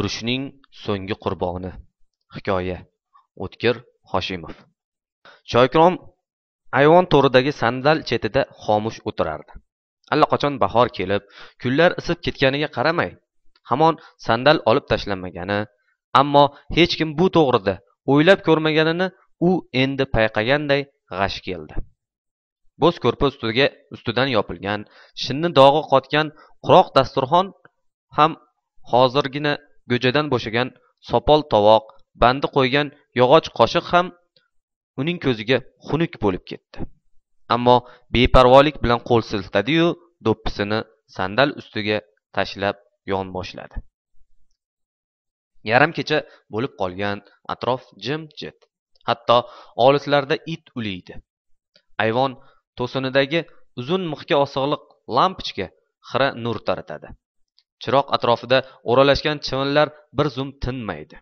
urushning so'nggi qurboni hikoya o'tkir hoshimov shoikrom ayvon to'ridagi sandal chetida xomush o'tirardi allaqachon bahor kelib kunlar isib ketganiga qaramay hamon sandal olib tashlanmagani ammo hech kim bu to'g'rida o'ylab ko'rmaganini u endi payqaganday g'ash keldi bo'z ko'rpa ustiga ustidan yopilgan shinni dog'i qotgan quruq dasturxon ham hozirgina go'jadan bo'shagan sopol tovoq bandi qo'ygan yog'och qoshiq ham uning ko'ziga xunuk bo'lib ketdi ammo beparvolik bilan qo'l siltadi yu do'ppisini sandal ustiga tashlab yonboshladi yarim kecha bo'lib qolgan atrof jimjit hatto olislarda it uliydi ayvon to'sinidagi uzun mixga osig'liq lampochka xira nur taratadi chiroq atrofida o'ralashgan chivinlar bir zum tinmaydi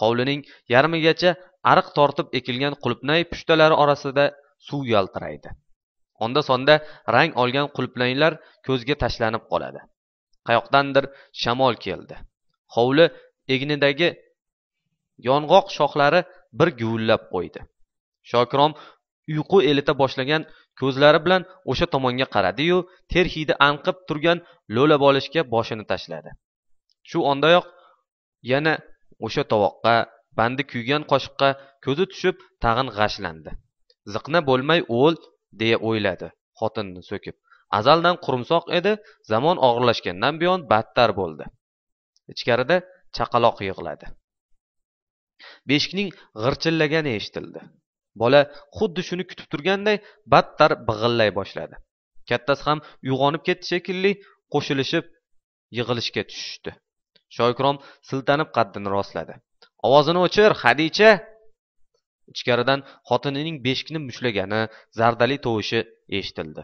hovlining yarmigacha ariq tortib ekilgan qulupnay pushtalari orasida suv yaltiraydi onda sonda rang olgan qulupnaylar ko'zga tashlanib qoladi qayoqdandir shamol keldi hovli egnidagi yong'oq shoxlari bir guvillab qo'ydi shokrom uyqu elita boshlagan ko'zlari bilan o'sha tomonga qaradi yu ter hidi anqib turgan lo'labolishga boshini tashladi shu ondayoq yana o'sha tovoqqa bandi kuygan qoshiqqa ko'zi tushib tag'in g'ashlandi ziqna bo'lmay o'l deya o'yladi xotinini so'kib azaldan qurumsoq edi zamon og'irlashgandan buyon battar bo'ldi ichkarida chaqaloq yig'ladi beshikning g'irchillagani eshitildi bola xuddi shuni kutib turganday battar big'illay boshladi kattasi ham uyg'onib ketdi shekilli qo'shilishib yig'ilishga tushishdi shoikrom siltanib qaddini rostladi ovozini o'chir hadicha ichkaridan xotinining beshikni mushlagani zardali tovushi eshitildi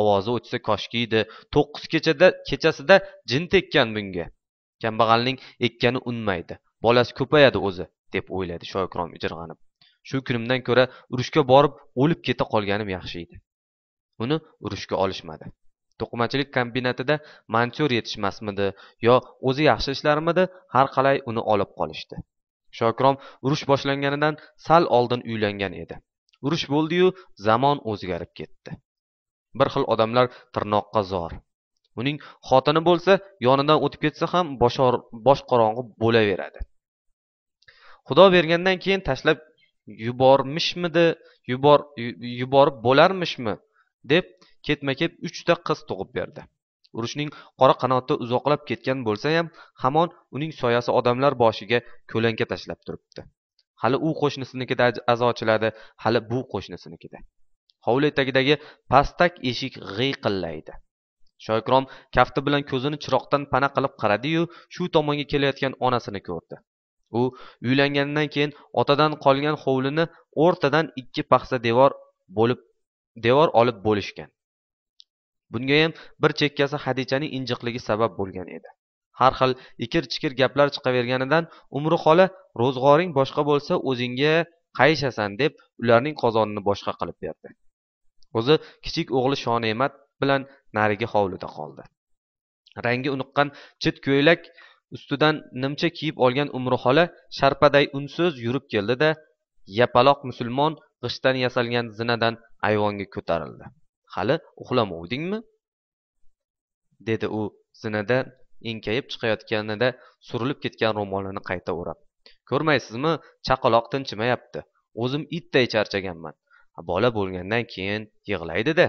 ovozi o'chsa koshki edi to'qqiz kechasida jin tekkan bunga kambag'alning ekkani unmaydi bolasi ko'payadi o'zi deb o'yladi shoikrom ijirg'anib shu kunimdan ko'ra urushga borib o'lib keta qolganim yaxshi edi uni urushga olishmadi to'qimachilik kombinatida mantyor yetishmasmidi yo o'zi yaxshi ishlarmidi har qalay uni olib qolishdi shokirom urush boshlanganidan sal oldin uylangan edi urush bo'ldi yu zamon o'zgarib ketdi bir xil odamlar tirnoqqa zor uning xotini bo'lsa yonidan o'tib ketsa ham boshqorong'i bo'laveradi xudo bergandan keyin tashlab yuborib bo'larmishmi deb ketma ket uchta qiz tug'ib berdi urushning qora qanoti uzoqlab ketgan bo'lsayam hamon uning soyasi odamlar boshiga ko'lanka tashlab turibdi hali u qo'shnisinikida azo ochiladi hali bu qo'shnisinikida hovli etagidagi pastak eshik g'iyqillaydi shoikrom kafti bilan ko'zini chiroqdan pana qilib qaradi yu shu tomonga kelayotgan onasini ko'rdi u uylanganidan keyin otadan qolgan hovlini o'rtadan ikki paxsa devor olib bo'lishgan bungayam bir chekkasi hadichaning injiqligi sabab bo'lgan edi har xil ikir chikir gaplar chiqaverganidan umri xola ro'zg'oring boshqa bo'lsa o'zingga qayishasan deb ularning qozonini boshqa qilib berdi o'zi kichik o'g'li shone'mat bilan narigi hovlida qoldi rangi uniqqan chit ko'ylak ustidan nimcha kiyib olgan umrixola sharpaday unsiz yurib keldi da yapaloq musulmon g'ishtdan yasalgan zinadan ayvonga ko'tarildi hali uxlamovdingmi dedi u zinadan enkayib chiqayotganida surilib ketgan ro'molini qayta o'rab ko'rmaysizmi chaqaloq tinchimayapti o'zim itday charchaganman bola bo'lgandan keyin yig'laydi da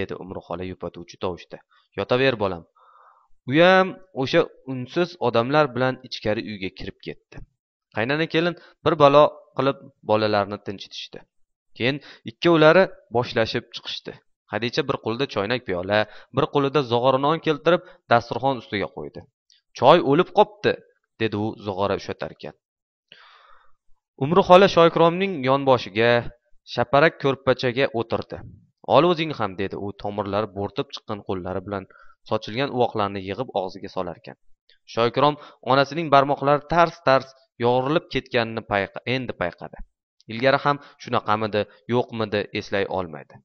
dedi umrixola yupatuvchi tovushda yotaver bolam uyam o'sha unsiz odamlar bilan ichkari uyga kirib ketdi qaynona kelin bir balo qilib bolalarni tinchitishdi keyin ikkovlari boshlashib chiqishdi hadicha bir qo'lida choynak piyola bir qo'lida zog'ora non keltirib dasturxon ustiga qo'ydi choy o'lib qopti dedi u zog'ora ushatarkan umri xola shokirovning yonboshiga shaparak ko'rpachaga o'tirdi ol o'zing ham dedi u tomirlari bo'rtib chiqqan qo'llari bilan sochilgan uvoqlarni yig'ib og'ziga solarkan shoikrom onasining barmoqlari tars tars yorilib ketganini endi payqadi ilgari ham shunaqamidi yo'qmidi eslay olmaydi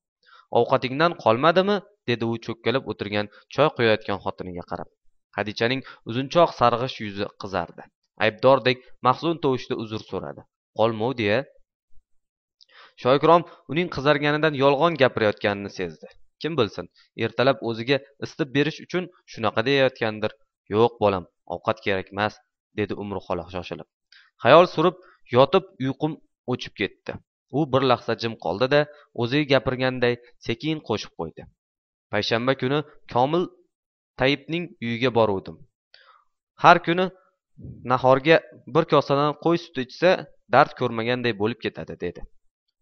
ovqatingdan qolmadimi dedi u cho'kkalab o'tirgan choy quyayotgan xotiniga qarab hadichaning uzunchoq sarg'ish yuzi qizardi aybdordek mahzun tovushda uzr so'radi qolmovdi ya shoikrom uning qizarganidan yolg'on gapirayotganini sezdi kim bilsin ertalab o'ziga isitib berish uchun shunaqa deyayotgandir yo'q bolam ovqat kerakmas dedi umri xola shoshilib xayol surib yotib uyqum o'chib ketdi u bir lahza jim qoldi da o'zi gapirganday sekin qo'shib qo'ydi payshanba kuni komil tayibning uyiga boruvdim har kuni nahorga bir kosadan qo'y suti ichsa dard ko'rmaganday bo'lib ketadi dedi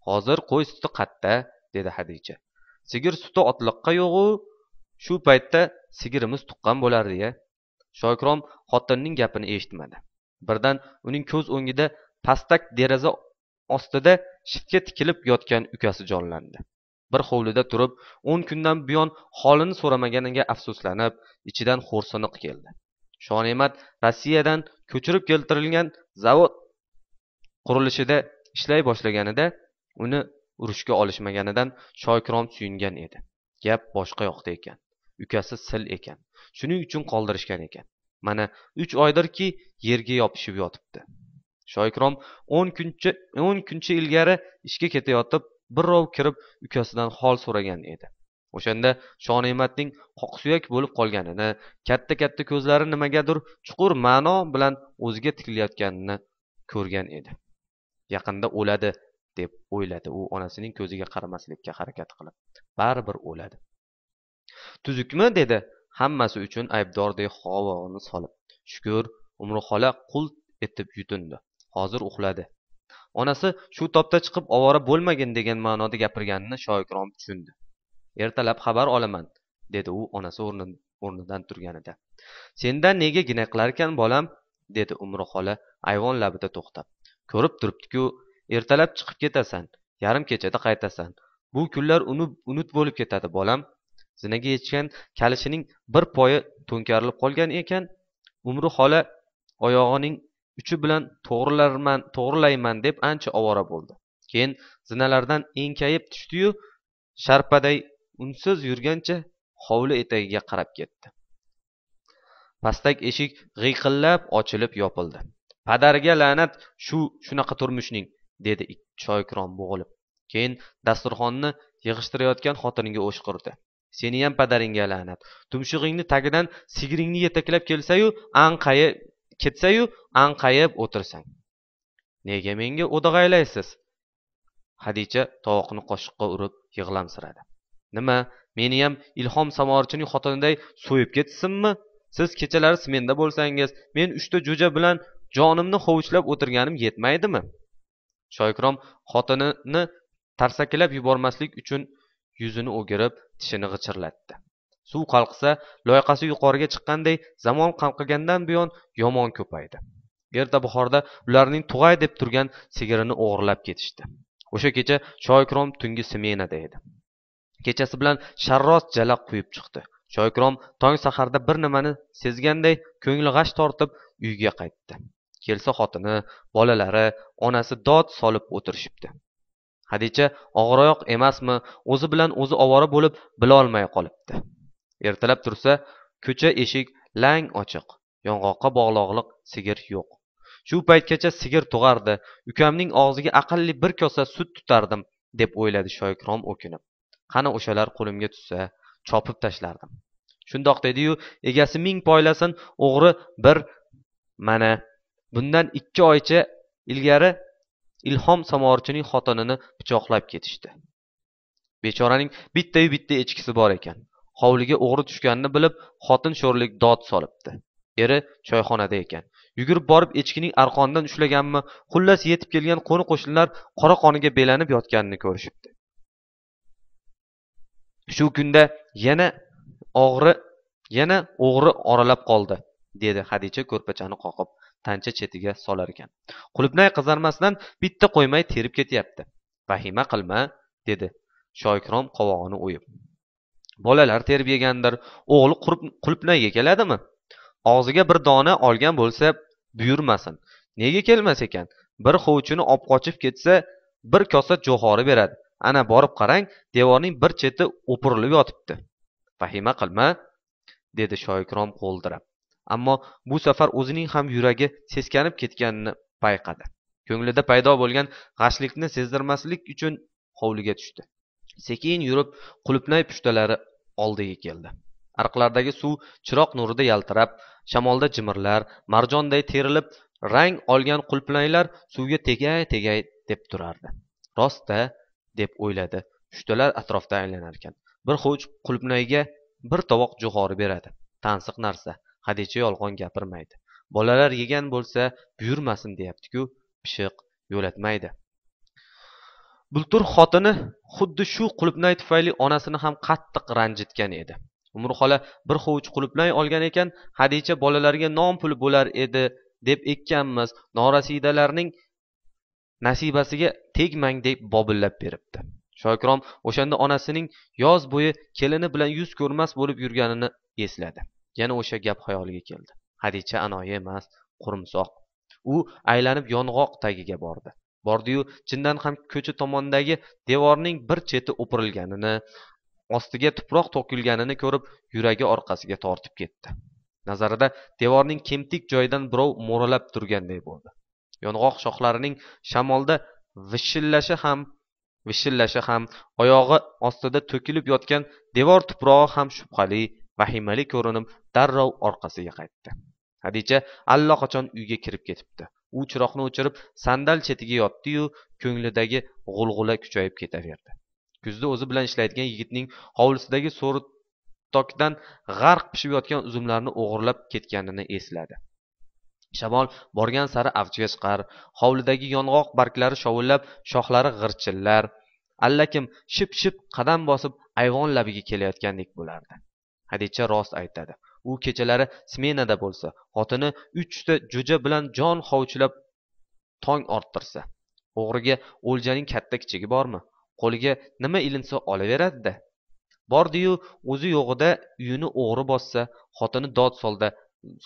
hozir qo'y suti qatta dedi hadicha sigir suti otliqqa yo'g'u shu paytda sigirimiz tuqqan bo'lardi ya shokrom xotinning gapini eshitmadi birdan uning ko'z o'ngida pastak deraza ostida shiftga tikilib yotgan ukasi jonlandi bir hovlida turib o'n kundan buyon holini so'ramaganiga afsuslanib ichidan xo'rsinib keldi shonemat rossiyadan ko'chirib keltirilgan zavod qurilishida ishlay boshlaganida uni urushga olishmaganidan shokrom suyungan edi gap boshqa yoqda ekan ukasi sil ekan shuning uchun qoldirishgan ekan mana uch oydirki yerga yopishib yotibdi shoikrom o'n kuncha ilgari ishga ketayotib birrov kirib ukasidan hol so'ragan edi o'shanda shone'matning qoqsuyak bo'lib qolganini katta katta ko'zlari nimagadir chuqur ma'no bilan o'ziga tikilayotganini ko'rgan edi yaqinda o'ladi deb o'yladi u onasining ko'ziga qaramaslikka harakat qilib baribir o'ladi tuzukmi dedi hammasi uchun aybdordek qovog'ini solib shukur umri xola qult etib yutindi hozir uxladi onasi shu topda chiqib ovora bo'lmagin degan ma'noda gapirganini shoikrom tushundi ertalab xabar olaman dedi u onasi o'rnidan turganida sendan nega gina qilarkan bolam dedi umri xola ayvon labida to'xtab ko'rib turibdiku ertalab chiqib ketasan yarim kechada qaytasan bu kunlar unut bo'lib ketadi bolam zinaga yetishgan kalishining bir poyi to'nkarilib qolgan ekan umri xola oyog'ining uchi bilan to'g'rilayman deb ancha ovora bo'ldi keyin zinalardan enkayib tushdi yu sharpaday unsiz yurgancha hovli etagiga qarab ketdi pastak eshik g'iyqillab ochilib yopildi padariga la'nat shu shunaqa turmushning dedi shoikron bo'g'ilib keyin dasturxonni yig'ishtirayotgan xotiniga o'shqirdi seniyam padaringga la'nat tumshug'ingni tagidan sigiringni yetaklab ketsayu anqayib o'tirsang nega menga o'dag'aylaysiz hadicha tovoqni qoshiqqa urib yig'lamsiradi nima meniyam ilhom samorchining xotiniday so'yib ketsinmi siz kechalari smenda bo'lsangiz men uchta jo'ja bilan jonimni hovuchlab o'tirganim yetmaydimi shoikrom xotinini tarsakilab yubormaslik uchun yuzini o'girib tishini g'ichirlatdi suv qalqisa loyqasi yuqoriga chiqqanday zamon qalqigandan buyon yomon ko'paydi erta bahorda ularning tug'ay deb turgan sigirini o'g'irlab ketishdi o'sha kecha shoikrom tungi smenada edi kechasi bilan sharros jala quyib chiqdi shoikrom tong saharda bir nimani sezganday ko'ngli g'ash tortib uyiga qaytdi kelsa xotini bolalari onasi dod solib o'tirishibdi hadicha og'iroyoq emasmi o'zi bilan o'zi ovora bo'lib bilolmay qolibdi ertalab tursa ko'cha eshik lang ochiq yong'oqqa bog'loqliq sigir yo'q shu paytgacha sigir tug'ardi ukamning og'ziga aqalli bir kosa sut tutardim deb o'yladi shoikrom o'kinib qani o'shalar qo'limga tushsa chopib tashlardim shundoq dediyu egasi ming poylasin o'g'ri bir mana bundan ikki oycha ilgari ilhom samovarchining xotinini pichoqlab ketishdi bechoraning bittayu bitta echkisi bor ekan hovliga o'g'ri tushganini bilib xotin sho'rlik dod solibdi eri choyxonada ekan yugurib borib echkining arqonidan ushlaganmi xullas yetib kelgan qo'ni qo'shnilar qora qoniga belanib yotganini ko'rishibdi shu kunda yana o'g'ri oralab qoldi dedi hadicha ko'rpachani qoqib tancha chetiga solarkan qulupnay qizarmasidan bitta qo'ymay terib ketyapti vahima qilma dedi shoikrom qovog'ini o'yib bolalar terib yegandir o'g'li qulupnayga keladimi og'ziga bir dona olgan bo'lsa buyurmasin nega kelmas ekan bir hovuchini olib qochib ketsa bir kosa jo'xori beradi ana borib qarang devorning bir cheti o'pirilib yotibdi vahima qilma dedi shoikrom qo'ldirab ammo bu safar o'zining ham yuragi seskanib ketganini payqadi ko'nglida paydo bo'lgan g'ashlikni sezdirmaslik uchun hovliga tushdi sekin yurib qulupnay pushtalari oldiga keldi ariqlardagi suv chiroq nurida yaltirab shamolda jimirlar marjonday terilib rang olgan qulpnaylar suvga tegay tegay deb turardi rost a deb o'yladi pushtalar atrofda aylanarkan bir hovuch qulpnayga bir tovoq jo'xori beradi tansiq narsa hadicha yolg'on gapirmaydi bolalar yegan bo'lsa buyurmasin deyapti ku pishiq yo'latmaydi bultur xotini xuddi shu qulupnay tufayli onasini ham qattiq ranjitgan edi umr xola bir hovuch qulupnay olgan ekan hadicha bolalarga non puli bo'lar edi deb ekkanmiz norasidalarning nasibasiga tegmang deb bobillab beribdi shokirom o'shanda onasining yoz bo'yi kelini bilan yuz ko'rmas bo'lib yurganini esladi yana o'sha gap xayoliga keldi hadicha anoyi emas qurumsoq u aylanib yong'oq tagiga bordi bordi yu chindan ham ko'cha tomondagi devorning bir cheti o'pirilganini ostiga tuproq to'kilganini ko'rib yuragi orqasiga tortib ketdi nazarida devorning kemtik joyidan birov mo'ralab turganday bo'ldi yong'oq shoxlarining shamolda vishillashi ham oyog'i ostida to'kilib yotgan devor tuprog'i ham shubhali vahimali ko'rinib darrov orqasiga qaytdi hadicha allaqachon uyga kirib ketibdi u chiroqni o'chirib sandal chetiga yotdi yu ko'nglidagi g'ulg'ula kuchayib ketaverdi kuzda o'zi bilan ishlaydigan yigitning hovlisidagi so'ritokdan g'arq pishib yotgan uzumlarni o'g'irlab ketganini esladi shamol borgan sari avjiga chiqar hovlidagi yong'oq barglari shovullab shoxlari g'irchillar allakim ship ship qadam bosib ayvon labiga kelayotgandek bo'lardi hadicha rost aytadi u kechalari smenada bo'lsa xotini uchta jo'ja bilan jon hovuchlab tong orttirsa o'g'riga o'ljaning katta kichigi bormi qo'liga nima ilinsa olaveradi da bordi yu o'zi yo'g'ida uyini o'g'ri bossa xotini dod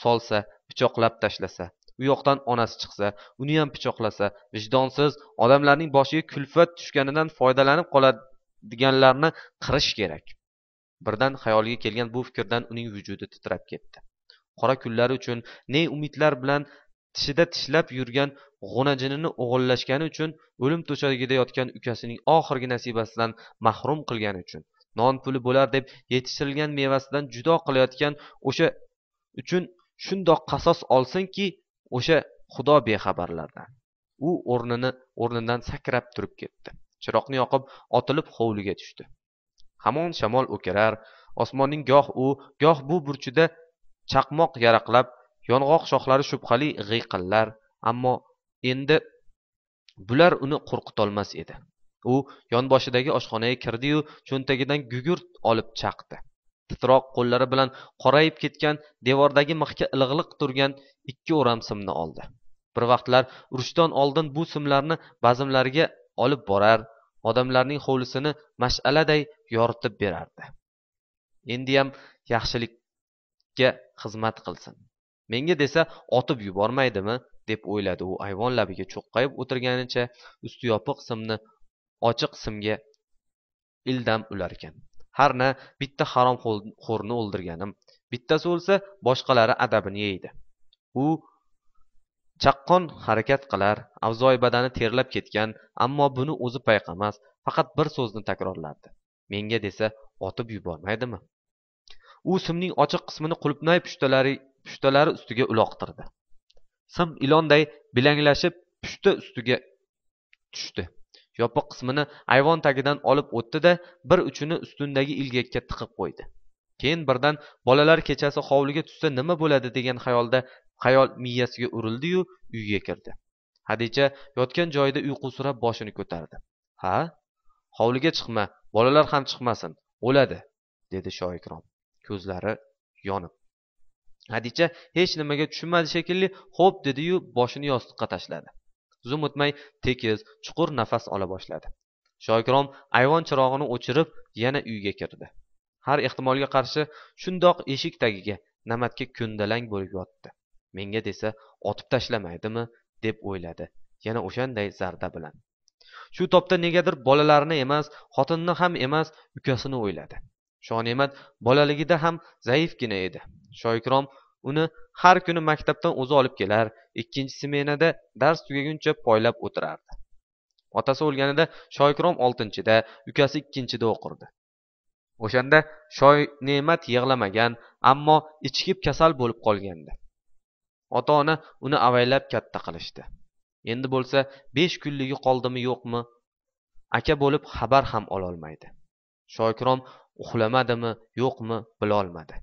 solsa pichoqlab tashlasa u yoqdan onasi chiqsa uniyam pichoqlasa vijdonsiz odamlarning boshiga kulfat tushganidan foydalanib qoladiganlarni qirish kerak birdan xayoliga kelgan bu fikrdan uning vujudi titrab ketdi qora kunlari uchun ne umidlar bilan tishida tishlab yurgan g'unajinini o'g'irlashgani uchun o'lim to'shagida yotgan ukasining oxirgi nasibasidan mahrum qilgani uchun non puli bo'lar deb yetishtirilgan mevasidan judo qilayotgan o'sha uchun shundoq qasos olsinki o'sha xudo bexabarlardan u o'rnidan sakrab turib ketdi chiroqni yoqib otilib hovliga tushdi hamon shamol o'kirar osmonning goh u goh bu burchida chaqmoq yaraqlab yong'oq shoxlari shubhali g'iyqillar ammo endi bular uni qo'rqitolmas edi u yonboshidagi oshxonaga kirdi yu cho'ntagidan gugurt olib chaqdi titroq qo'llari bilan qorayib ketgan devordagi mixga ilig'liq turgan ikki o'ram simni oldi bir vaqtlar urushdan oldin bu simlarni bazmlariga olib borar odamlarning hovlisini mash'aladay yoritib berardi endiyam yaxshilikka xizmat qilsin menga desa otib yubormaydimi deb o'yladi u ayvon labiga cho'qqayib o'tirganicha usti yopiq simni ochiq simga ildam ularkan harna bitta haromxo'rni o'ldirganim bittasi o'lsa boshqalari adabini yeydi chaqqon harakat qilar avzoyi badani terlab ketgan ammo buni o'zi payqamas faqat bir so'zni takrorlardi menga desa otib yubormaydimi u simning ochiq qismini qulupnay pushtalari ustiga uloqtirdi sim ilonday bilanglashib pushta ustiga tushdi yopiq qismini ayvon tagidan olib o'tdi da bir uchini ustundagi ilgakka tiqib qo'ydi keyin birdan bolalar kechasi hovliga tushsa nima bo'ladi degan xayol miyasiga urildi yu uyga kirdi hadicha yotgan joyida uyqusirab boshini ko'tardi ha hovliga chiqma bolalar ham chiqmasin o'ladi dedi shoikrom ko'zlari yonib hadicha hech nimaga tushunmadi shekilli xo'p dedi yu boshini yostiqqa tashladi zum o'tmay tekis chuqur nafas ola boshladi shoikrom ayvon chirog'ini o'chirib yana uyga kirdi har ehtimolga qarshi shundoq eshik tagiga namatga ko'ndalang bo'lib yotdi menga desa otib tashlamaydimi deb o'yladi yana o'shanday zarda bilan shu topda negadir bolalarini emas xotinini ham emas ukasini o'yladi shonemat bolaligida ham zaifgina edi shoikrom uni har kuni maktabdan o'zi olib kelar ikkinchi smenada dars tugaguncha poylab o'tirardi otasi o'lganida shoikrom oltinchida ukasi ikkinchida o'qirdi o'shanda shoyne'mat yig'lamagan ammo ichkib kasal bo'lib qolgandi ota ona uni avaylab katta qilishdi endi bo'lsa besh kunligi qoldimi yo'qmi aka bo'lib xabar ham ololmaydi shokirom uxlamadimi yo'qmi bilolmadi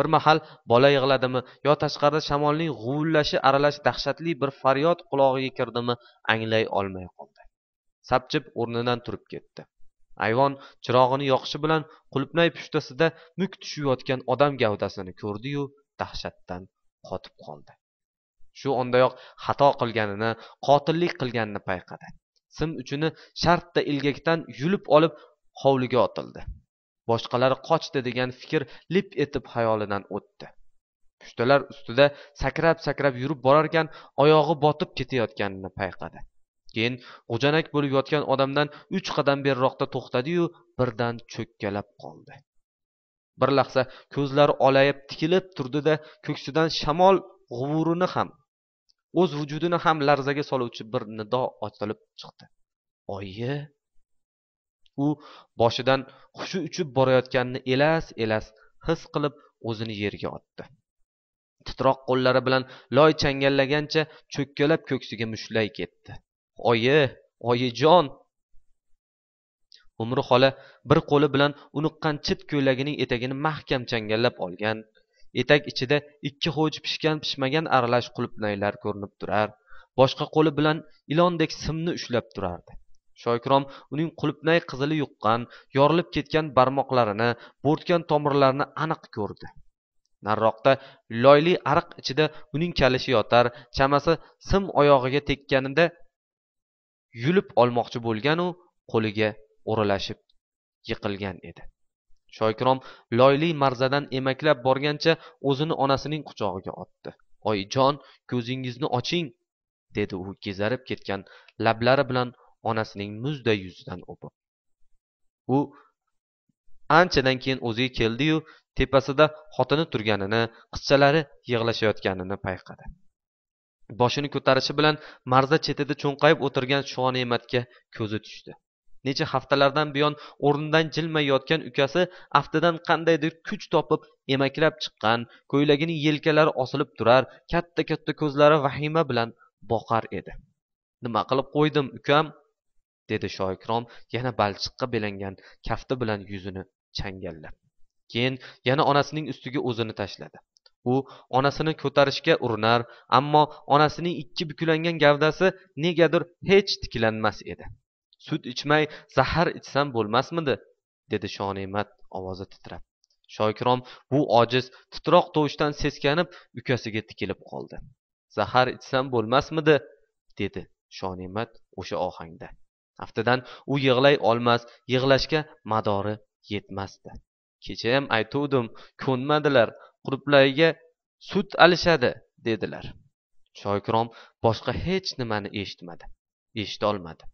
bir mahal bola yig'ladimi yo tashqarida shamolning g'uvillashi aralash dahshatli bir faryod qulog'iga kirdimi anglay olmay qoldi sapchib o'rnidan turib ketdi ayvon chirog'ini yoqishi bilan qulupnay pushtasida muk tushib yotgan odam gavdasini ko'rdi yu dahshatdan qotib qoldi shu ondayoq xato qilganini qotillik qilganini payqadi sim uchini shartta ilgakdan yulib olib hovliga otildi boshqalari qochdi degan fikr lip etib xayolidan o'tdi pushtalar ustida sakrab sakrab yurib borarkan oyog'i botib ketayotganini payqadi keyin g'ujanak bo'lib yotgan odamdan uch qadam beriroqda to'xtadi yu birdan cho'kkalab qoldi bir lahza ko'zlari olayib tikilib turdi da ko'ksidan shamol g'uvurini ham o'z vujudini ham larzaga soluvchi bir nido otilib chiqdi oyi u boshidan hushi uchib borayotganini elas elas his qilib o'zini yerga otdi titroq qo'llari bilan loy changallagancha cho'kkalab ko'ksiga mushtlay ketdi oyi oyijon umri xola bir qo'li bilan uniqqan chit ko'ylagining etagini mahkam changallab olgan etak ichida ikki hovuch pishgan pishmagan aralash qulupnaylar ko'rinib turar boshqa qo'li bilan ilondek simni ushlab turardi shoikrom uning qulupnay qizili yuqqan yorilib ketgan barmoqlarini bo'rtgan tomirlarini aniq ko'rdi nariroqda loyli ariq ichida uning kalishi yotar chamasi sim oyog'iga tekkanida yulib olmoqchi bo'lganu qo'liga o'ralashib yiqilgan edi shoikrom loyli marzadan emaklab borgancha o'zini onasining quchog'iga otdi oyijon ko'zingizni oching dedi u kezarib ketgan lablari bilan onasining muzday yuzidan o'pib u anchadan keyin o'ziga keldi yu tepasida xotini turganini qizchalari yig'lashayotganini payqadi boshini ko'tarishi bilan marza chetida cho'nqayib o'tirgan shone'matga ko'zi tushdi necha haftalardan buyon o'rnidan jilmay yotgan ukasi aftidan qandaydir kuch topib emaklab chiqqan ko'ylagining yelkalari osilib turar katta katta ko'zlari vahima bilan boqar edi nima qilib qo'ydim ukam dedi shoikrom yana balchiqqa belangan kafti bilan yuzini changallab keyin yana onasining ustiga o'zini tashladi u onasini ko'tarishga urinar ammo onasining ikki buklangan gavdasi negadir hech tiklanmas edi sut ichmay zahar ichsam bo'lmasmidi dedi shone'mat ovozi titrab shokirom bu ojiz titroq tovushdan seskanib ukasiga tikilib qoldi zahar ichsam bo'lmasmidi dedi shone'mat o'sha ohangda aftidan u yig'lay olmas yig'lashga madori yetmasdi kechayam aytuvdim ko'nmadilar qulupnayga sut alishadi dedilar shoikrom boshqa hech nimani eshitmadi eshitolmadi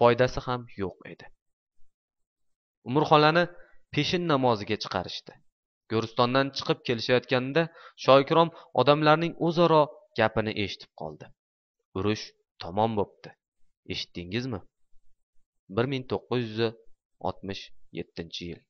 foydasi ham yo'q edi umrxolani peshin namoziga chiqarishdi go'ristondan chiqib kelishayotganida shoikrom odamlarning o'zaro gapini eshitib qoldi urush tamom bo'pti eshitdingizmi bir ming to'qqiz yuz oltmish yettinchi yil